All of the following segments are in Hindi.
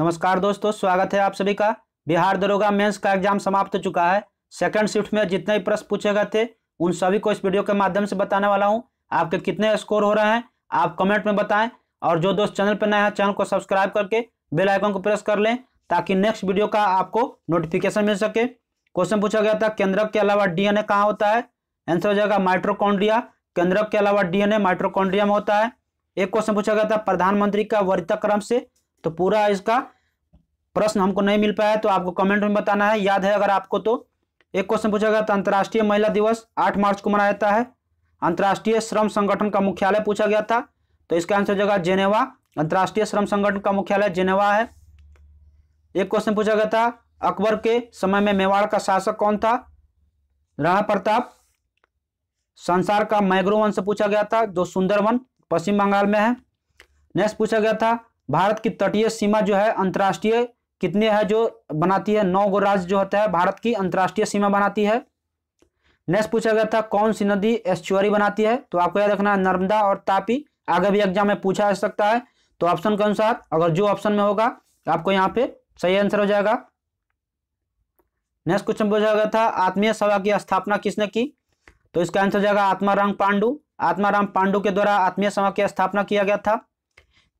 नमस्कार दोस्तों स्वागत है आप सभी का बिहार दरोगा मेंस का एग्जाम समाप्त हो चुका है सेकंड शिफ्ट में जितने भी प्रश्न पूछे गए थे उन सभी को इस वीडियो के माध्यम से बताने वाला हूं आपके कितने स्कोर हो रहे हैं आप कमेंट में बताएं और जो दोस्त चैनल पर नए हैं चैनल को सब्सक्राइब करके बेल को प्रेस कर लें ताकि नेक्स्ट वीडियो का आपको नोटिफिकेशन मिल सके क्वेश्चन पूछा गया था केंद्रक के अलावा डीएनए कहाँ होता है आंसर हो जाएगा माइट्रोकॉन्ड्रिया केंद्रक के अलावा डीएनए माइट्रोकॉन्ड्रिया में होता है एक क्वेश्चन पूछा गया था प्रधानमंत्री का क्रम से तो पूरा इसका प्रश्न हमको नहीं मिल पाया तो आपको कमेंट में बताना है याद है अगर आपको तो एक क्वेश्चन पूछा गया था अंतर्राष्ट्रीय महिला दिवस आठ मार्च को मनाया जाता है अंतर्राष्ट्रीय श्रम संगठन का मुख्यालय पूछा गया था तो इसका आंसर हो जाएगा जेनेवा अंतर्राष्ट्रीय श्रम संगठन का मुख्यालय जेनेवा है एक क्वेश्चन पूछा गया था अकबर के समय में मेवाड़ का शासक कौन था राणा प्रताप संसार का मैग्रोवन से पूछा गया था जो सुंदरवन पश्चिम बंगाल में है नेक्स्ट पूछा गया था भारत की तटीय सीमा जो है अंतर्राष्ट्रीय कितने है जो बनाती है नौ गो राज्य जो होता है भारत की अंतर्राष्ट्रीय सीमा बनाती है नेक्स्ट पूछा गया था कौन सी नदी एस्चुअरी बनाती है तो आपको याद रखना है नर्मदा और तापी आगे भी एग्जाम में पूछा जा सकता है तो ऑप्शन के अनुसार अगर जो ऑप्शन में होगा आपको यहाँ पे सही आंसर हो जाएगा नेक्स्ट क्वेश्चन पूछा गया था आत्मीय सभा की स्थापना किसने की तो इसका आंसर हो जाएगा आत्माराम पांडु आत्माराम पांडु के द्वारा आत्मीय सभा की स्थापना किया गया था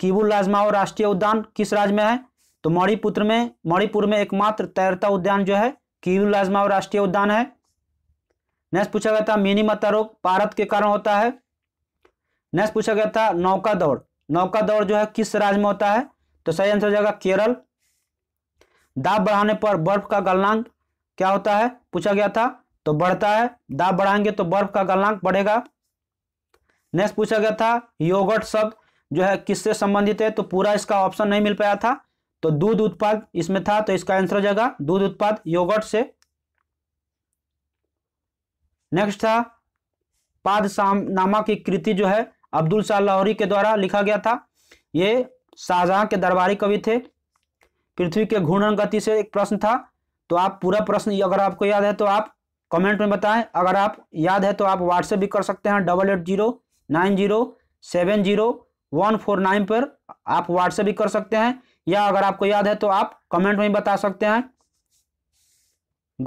किबुल राजमाओ राष्ट्रीय उद्यान किस राज्य में है तो मणिपुत्र में मणिपुर में एकमात्र तैरता उद्यान जो है किबुल राजमाओ राष्ट्रीय उद्यान है नेक्स्ट पूछा गया था मिनी मत्ता रोग पारत के कारण होता है नेक्स्ट पूछा गया था नौका दौड़ नौका दौड़ जो है किस राज्य में होता है तो सही आंसर हो जाएगा केरल दाब बढ़ाने पर बर्फ का गलनांक क्या होता है पूछा गया था तो बढ़ता है दाब बढ़ाएंगे तो बर्फ का गलनांक बढ़ेगा नेक्स्ट पूछा गया था योगर्ट शब्द जो है किससे संबंधित है तो पूरा इसका ऑप्शन नहीं मिल पाया था तो दूध उत्पाद इसमें था तो इसका आंसर हो जाएगा दूध उत्पाद योगर्ट से नेक्स्ट था साम नामा की कृति जो है अब्दुल शाह लाहौरी के द्वारा लिखा गया था ये शाहजहां के दरबारी कवि थे पृथ्वी के घूर्णन गति से एक प्रश्न था तो आप पूरा प्रश्न अगर आपको याद है तो आप कमेंट में बताएं अगर आप याद है तो आप व्हाट्सएप भी कर सकते हैं double eight zero nine zero seven zero one four nine पर आप व्हाट्सएप भी कर सकते हैं या अगर आपको याद है तो आप कमेंट में बता सकते हैं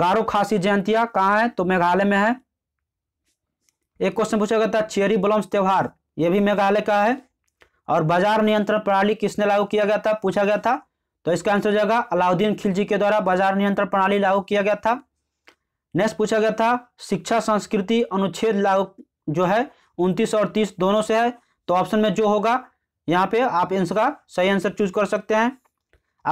गारो खासी जयंतिया कहाँ है तो मेघालय में है एक क्वेश्चन पूछा गया था चेरी ब्लॉम्स त्यौहार यह भी मेघालय का है और बाजार नियंत्रण प्रणाली किसने लागू किया गया था पूछा गया था तो इसका आंसर हो जाएगा अलाउद्दीन खिलजी के द्वारा बाजार नियंत्रण प्रणाली लागू किया गया था नेक्स्ट पूछा गया था शिक्षा संस्कृति अनुच्छेद लागू जो है उनतीस और तीस दोनों से है तो ऑप्शन में जो होगा यहाँ पे आप इसका सही आंसर चूज कर सकते हैं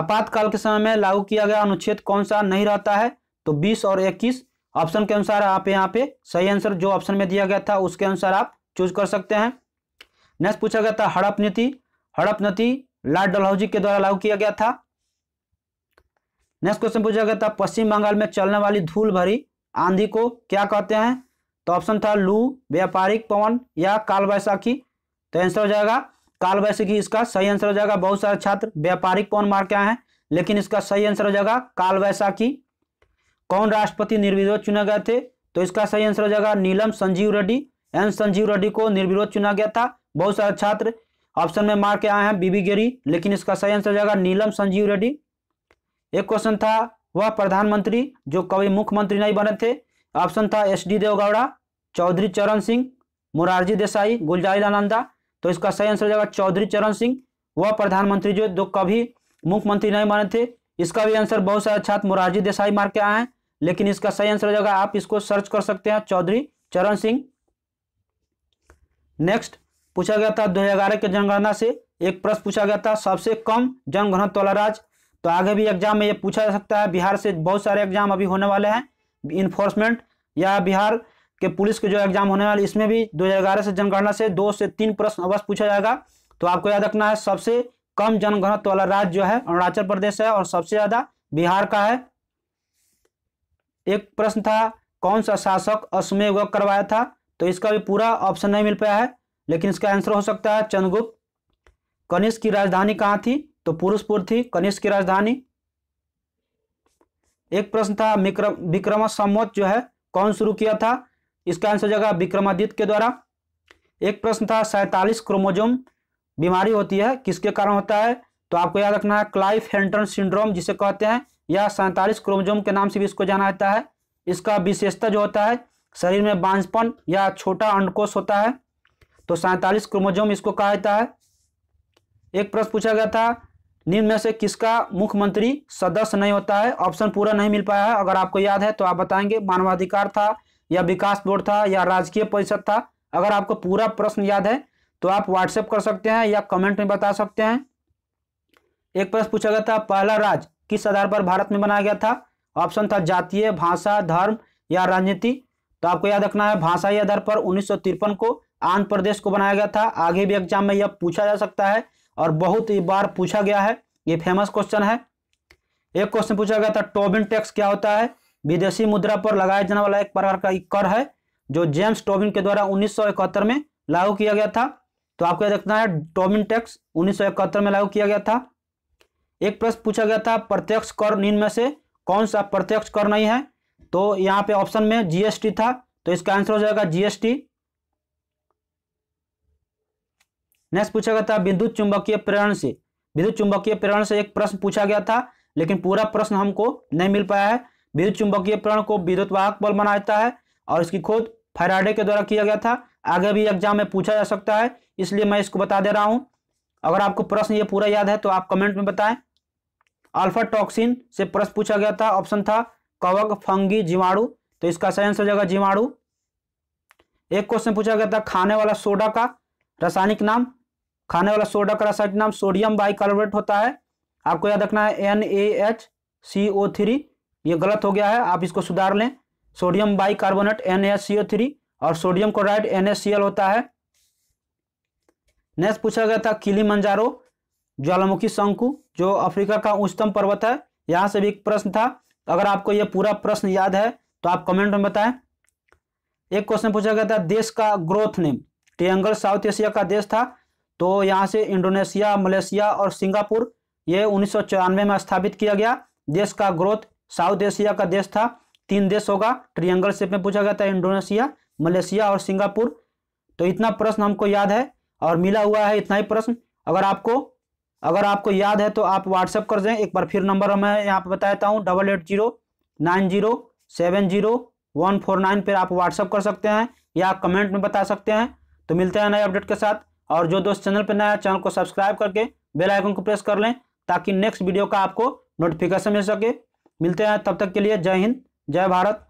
आपातकाल के समय में लागू किया गया अनुच्छेद कौन सा नहीं रहता है तो 20 और 21 ऑप्शन के अनुसार आप यहाँ पे सही आंसर जो ऑप्शन में दिया गया था उसके अनुसार आप चूज कर सकते हैं नेक्स्ट पूछा गया था हड़प नीति हड़प नीति लॉर्ड डलहौजी के द्वारा लागू किया गया था नेक्स्ट क्वेश्चन पूछा गया था पश्चिम बंगाल में चलने वाली धूल भरी आंधी को क्या कहते हैं तो ऑप्शन था लू व्यापारिक पवन या काल बैसाखी तो आंसर हो जाएगा काल की इसका सही आंसर हो जाएगा बहुत सारे छात्र व्यापारिक कौन के आए हैं लेकिन इसका सही आंसर हो जाएगा काल वैशाखी कौन राष्ट्रपति निर्विरोध चुने गए थे तो इसका सही आंसर हो जाएगा नीलम संजीव रेड्डी एन संजीव रेड्डी को निर्विरोध चुना गया था बहुत सारे छात्र ऑप्शन में मार के आए हैं बीबी गिरी लेकिन इसका सही आंसर हो जाएगा नीलम संजीव रेड्डी एक क्वेश्चन था वह प्रधानमंत्री जो कभी मुख्यमंत्री नहीं बने थे ऑप्शन था एस डी देवगौड़ा चौधरी चरण सिंह मुरारजी देसाई गुलजारी नानंदा तो इसका सही आंसर हो जाएगा चौधरी चरण सिंह वह प्रधानमंत्री जो जो कभी मुख्यमंत्री नहीं माने थे इसका भी आंसर बहुत सारे छात्र मोरारजी देसाई मार के आए हैं लेकिन इसका सही आंसर हो जाएगा आप इसको सर्च कर सकते हैं चौधरी चरण सिंह नेक्स्ट पूछा गया था दो के जनगणना से एक प्रश्न पूछा गया था सबसे कम जनगणना वाला राज तो आगे भी एग्जाम में ये पूछा जा सकता है बिहार से बहुत सारे एग्जाम अभी होने वाले हैं इन्फोर्समेंट या बिहार के पुलिस के जो एग्जाम होने वाले इसमें भी 2011 से जनगणना से दो से तीन प्रश्न अवश्य पूछा जाएगा तो आपको याद रखना है सबसे कम जनगणत वाला राज्य जो है अरुणाचल प्रदेश है और सबसे ज्यादा बिहार का है एक प्रश्न था कौन सा शासक अश्वमेघ करवाया था तो इसका भी पूरा ऑप्शन नहीं मिल पाया है लेकिन इसका आंसर हो सकता है चंद्रगुप्त कनिष्क की राजधानी कहाँ थी तो पुरुषपुर थी कनिष्क की राजधानी एक प्रश्न था विक्रम विक्रम सम्मत जो है कौन शुरू किया था इसका आंसर हो जाएगा विक्रमादित्य के द्वारा एक प्रश्न था सैतालीस क्रोमोजोम बीमारी होती है किसके कारण होता है तो आपको याद रखना है क्लाइफ हेंटन सिंड्रोम जिसे कहते हैं या सैंतालीस क्रोमोजोम के नाम से भी इसको जाना जाता है इसका विशेषता जो होता है शरीर में बांझपन या छोटा अंडकोश होता है तो सैंतालीस क्रोमोजोम इसको कहा जाता है एक प्रश्न पूछा गया था निम्न में से किसका मुख्यमंत्री सदस्य नहीं होता है ऑप्शन पूरा नहीं मिल पाया है अगर आपको याद है तो आप बताएंगे मानवाधिकार था या विकास बोर्ड था या राजकीय परिषद था अगर आपको पूरा प्रश्न याद है तो आप व्हाट्सएप कर सकते हैं या कमेंट में बता सकते हैं एक प्रश्न पूछा गया था पहला राज किस आधार पर भारत में बनाया गया था ऑप्शन था जातीय भाषा धर्म या राजनीति तो आपको याद रखना है भाषाई आधार पर उन्नीस को आंध्र प्रदेश को बनाया गया था आगे भी एग्जाम में यह पूछा जा सकता है और बहुत ही बार पूछा गया है ये फेमस क्वेश्चन है एक क्वेश्चन पूछा गया था टोबिन टैक्स क्या होता है विदेशी मुद्रा पर लगाया जाने वाला एक प्रकार का कर है जो जेम्स टोबिन के द्वारा उन्नीस में लागू किया गया था तो आपको यह देखना है टोबिन टैक्स उन्नीस में लागू किया गया था एक प्रश्न पूछा गया था प्रत्यक्ष कर निम्न में से कौन सा प्रत्यक्ष कर नहीं है तो यहाँ पे ऑप्शन में जीएसटी था तो इसका आंसर हो जाएगा जीएसटी नेक्स्ट पूछा गया था विद्युत चुंबकीय प्रेरण से विद्युत चुंबकीय प्रेरण से एक प्रश्न पूछा गया था लेकिन पूरा प्रश्न हमको नहीं मिल पाया है विद्युत चुंबकीय प्रण को विद्युत वाहक बल माना जाता है और इसकी खोज फैराडे के द्वारा किया गया था आगे भी एग्जाम में पूछा जा सकता है इसलिए मैं इसको बता दे रहा हूं अगर आपको प्रश्न ये पूरा याद है तो आप कमेंट में बताएं अल्फा टॉक्सिन से प्रश्न पूछा गया था ऑप्शन था कवक फंगी जीवाणु तो इसका सही आंसर हो जाएगा जीवाणु एक क्वेश्चन पूछा गया था खाने वाला सोडा का रासायनिक नाम खाने वाला सोडा का रासायनिक नाम सोडियम बाइकार्बोनेट होता है आपको याद रखना है N A H C O three ये गलत हो गया है आप इसको सुधार लें सोडियम बाई कार्बोनेट एन और सोडियम क्लोराइड एन होता है नेक्स्ट पूछा गया था किली मंजारो ज्वालामुखी शंकु जो अफ्रीका का उच्चतम पर्वत है यहाँ से भी एक प्रश्न था अगर आपको यह पूरा प्रश्न याद है तो आप कमेंट में बताएं एक क्वेश्चन पूछा गया था देश का growth name triangle South Asia का देश था तो यहाँ से इंडोनेशिया मलेशिया और सिंगापुर ये उन्नीस में स्थापित किया गया देश का ग्रोथ साउथ एशिया का देश था तीन देश होगा ट्रियंगल शेप में पूछा गया था इंडोनेशिया मलेशिया और सिंगापुर तो इतना प्रश्न हमको याद है और मिला हुआ है इतना ही प्रश्न अगर आपको अगर आपको याद है तो आप व्हाट्सएप कर दें एक बार फिर नंबर मैं यहाँ पर बता देता हूँ double eight zero nine zero seven zero one four nine पर आप व्हाट्सएप कर सकते हैं या कमेंट में बता सकते हैं तो मिलते हैं नए अपडेट के साथ और जो दोस्त चैनल पर नया चैनल को सब्सक्राइब करके बेल आइकन को प्रेस कर लें ताकि नेक्स्ट वीडियो का आपको नोटिफिकेशन मिल सके मिलते हैं तब तक के लिए जय हिंद जय भारत